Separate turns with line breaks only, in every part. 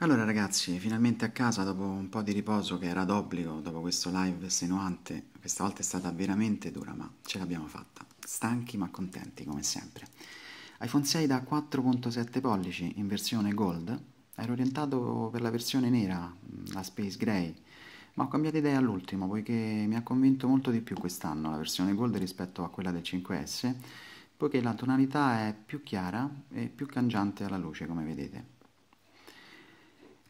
Allora ragazzi, finalmente a casa dopo un po' di riposo che era d'obbligo, dopo questo live estenuante, questa volta è stata veramente dura, ma ce l'abbiamo fatta. Stanchi ma contenti, come sempre. iPhone 6 da 4.7 pollici in versione gold, ero orientato per la versione nera, la Space Gray, ma ho cambiato idea all'ultimo poiché mi ha convinto molto di più quest'anno la versione gold rispetto a quella del 5S, poiché la tonalità è più chiara e più cangiante alla luce, come vedete.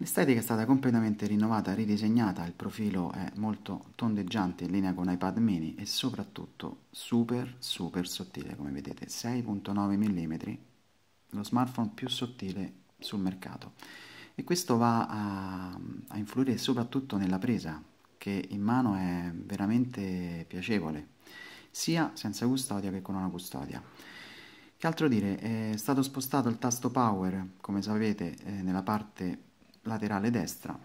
L'estetica è stata completamente rinnovata, ridisegnata, il profilo è molto tondeggiante in linea con iPad mini e soprattutto super super sottile come vedete, 6.9 mm, lo smartphone più sottile sul mercato e questo va a, a influire soprattutto nella presa che in mano è veramente piacevole sia senza custodia che con una custodia. Che altro dire, è stato spostato il tasto power, come sapete, eh, nella parte laterale destra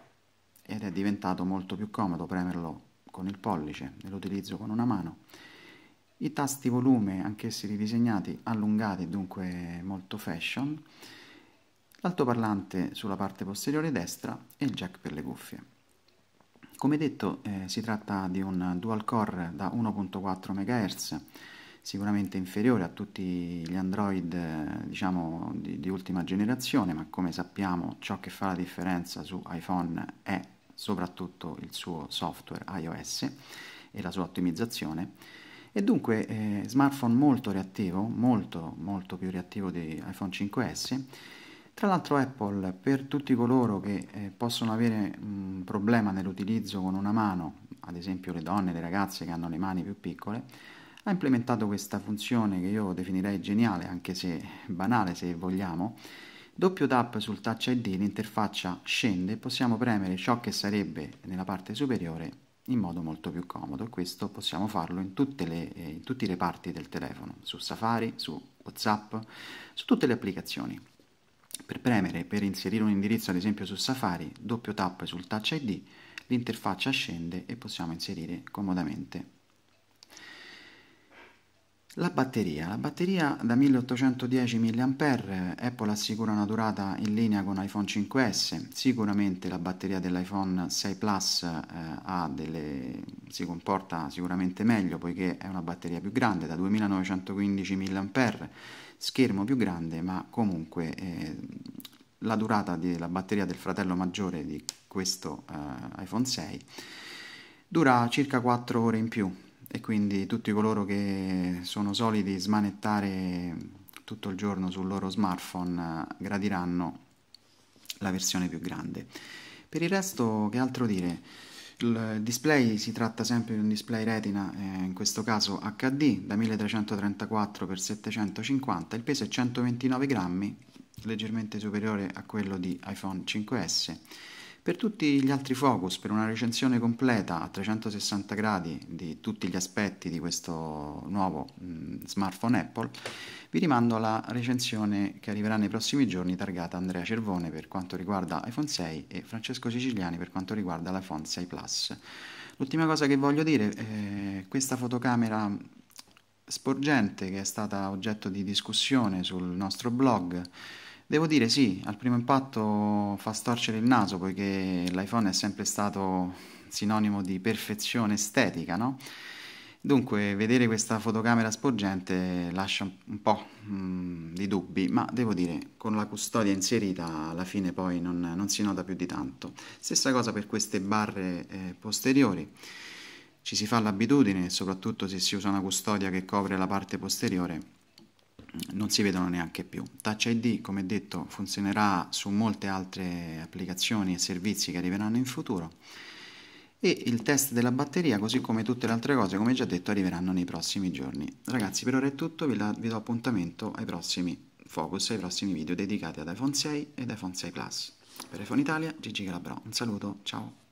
ed è diventato molto più comodo premerlo con il pollice nell'utilizzo con una mano. I tasti volume, anch'essi ridisegnati, allungati, dunque molto fashion, l'altoparlante sulla parte posteriore destra e il jack per le cuffie. Come detto eh, si tratta di un dual core da 1.4 MHz sicuramente inferiore a tutti gli Android eh, diciamo, di, di, ultima generazione, ma come sappiamo ciò che fa la differenza su iPhone è soprattutto il suo software iOS e la sua ottimizzazione. E dunque eh, smartphone molto reattivo, molto molto più reattivo di iPhone 5S. Tra l'altro Apple per tutti coloro che eh, possono avere un problema nell'utilizzo con una mano, ad esempio le donne, le ragazze che hanno le mani più piccole, ha implementato questa funzione che io definirei geniale, anche se banale se vogliamo. Doppio tap sul touch ID, l'interfaccia scende, e possiamo premere ciò che sarebbe nella parte superiore in modo molto più comodo questo possiamo farlo in, tutte le, eh, in tutti i reparti del telefono, su Safari, su Whatsapp, su tutte le applicazioni. Per premere, per inserire un indirizzo ad esempio su Safari, doppio tap sul Touch ID, l'interfaccia scende e possiamo inserire comodamente la batteria. La batteria da 1810 mAh, Apple assicura una durata in linea con iPhone 5S, sicuramente la batteria dell'iPhone 6 Plus eh, delle... si comporta sicuramente meglio poiché è una batteria più grande, da 2915 mAh, schermo più grande ma comunque eh, la durata della batteria del fratello maggiore di questo eh, iPhone 6 dura circa 4 ore in più, e quindi tutti coloro che sono soliti smanettare tutto il giorno sul loro smartphone eh, gradiranno la versione più grande. Per il resto che altro dire? Il display si tratta sempre di un display retina, eh, in questo caso HD, da 1334x750, il peso è 129 grammi, leggermente superiore a quello di iPhone 5S per tutti gli altri focus, per una recensione completa a 360 gradi di tutti gli aspetti di questo nuovo mh, mm, smartphone Apple, vi rimando alla recensione che arriverà nei prossimi giorni targata Andrea Cervone per quanto riguarda iPhone 6 e Francesco Siciliani per quanto riguarda l'iPhone 6 Plus. L'ultima cosa che voglio dire, è eh, questa fotocamera sporgente che è stata oggetto di discussione sul nostro blog, Devo dire sì, al primo impatto fa storcere il naso poiché l'iPhone è sempre stato sinonimo di perfezione estetica, no? Dunque, vedere questa fotocamera sporgente lascia un po' mm, di dubbi, ma devo dire, con la custodia inserita alla fine poi non, non si nota più di tanto. Stessa cosa per queste barre eh, posteriori. Ci si fa l'abitudine, soprattutto se si usa una custodia che copre la parte posteriore, non si vedono neanche più. Touch ID, come detto, funzionerà su molte altre applicazioni e servizi che arriveranno in futuro e il test della batteria, così come tutte le altre cose, come già detto, arriveranno nei prossimi giorni. Ragazzi, per ora è tutto, vi, la, vi do appuntamento ai prossimi focus, ai prossimi video dedicati ad iPhone 6 ed iPhone 6 Plus. Per iPhone Italia, Gigi Calabro, un saluto, ciao!